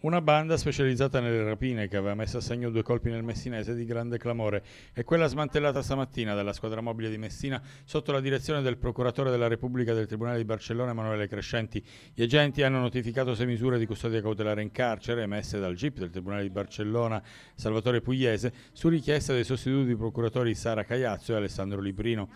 Una banda specializzata nelle rapine che aveva messo a segno due colpi nel messinese di grande clamore è quella smantellata stamattina dalla squadra mobile di Messina sotto la direzione del procuratore della Repubblica del Tribunale di Barcellona Emanuele Crescenti. Gli agenti hanno notificato sei misure di custodia cautelare in carcere emesse dal GIP del Tribunale di Barcellona Salvatore Pugliese su richiesta dei sostituti procuratori Sara Cagliazzo e Alessandro Librino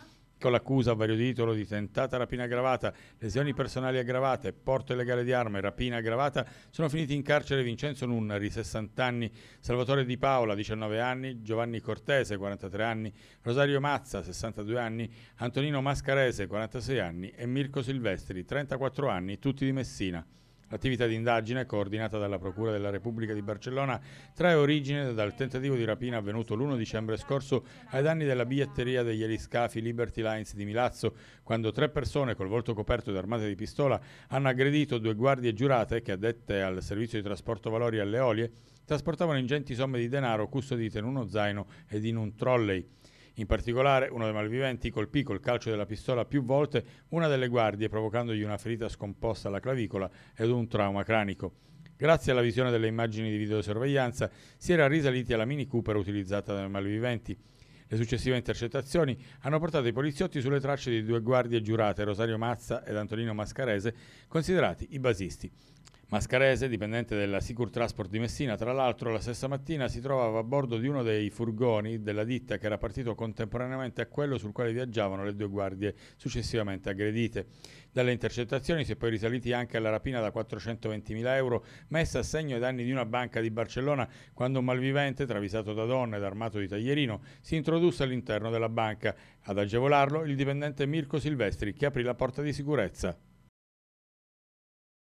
con l'accusa a vario titolo di tentata rapina aggravata, lesioni personali aggravate, porto illegale di armi, rapina aggravata, sono finiti in carcere Vincenzo Nunnari, 60 anni, Salvatore Di Paola, 19 anni, Giovanni Cortese, 43 anni, Rosario Mazza, 62 anni, Antonino Mascarese, 46 anni e Mirko Silvestri, 34 anni, tutti di Messina. L'attività di indagine, coordinata dalla Procura della Repubblica di Barcellona, trae origine dal tentativo di rapina avvenuto l'1 dicembre scorso ai danni della biglietteria degli eliscafi Liberty Lines di Milazzo, quando tre persone col volto coperto da armate di pistola hanno aggredito due guardie giurate che, addette al servizio di trasporto valori alle olie, trasportavano ingenti somme di denaro custodite in uno zaino ed in un trolley. In particolare, uno dei malviventi colpì col calcio della pistola più volte una delle guardie, provocandogli una ferita scomposta alla clavicola ed un trauma cranico. Grazie alla visione delle immagini di videosorveglianza si era risaliti alla Mini Cooper utilizzata dai malviventi. Le successive intercettazioni hanno portato i poliziotti sulle tracce di due guardie giurate, Rosario Mazza ed Antonino Mascarese, considerati i basisti. Mascarese, dipendente della Sicur Transport di Messina, tra l'altro la stessa mattina si trovava a bordo di uno dei furgoni della ditta che era partito contemporaneamente a quello sul quale viaggiavano le due guardie successivamente aggredite. Dalle intercettazioni si è poi risaliti anche alla rapina da 420.000 euro messa a segno ai danni di una banca di Barcellona quando un malvivente, travisato da donne ed armato di taglierino, si introdusse all'interno della banca. Ad agevolarlo il dipendente Mirko Silvestri che aprì la porta di sicurezza.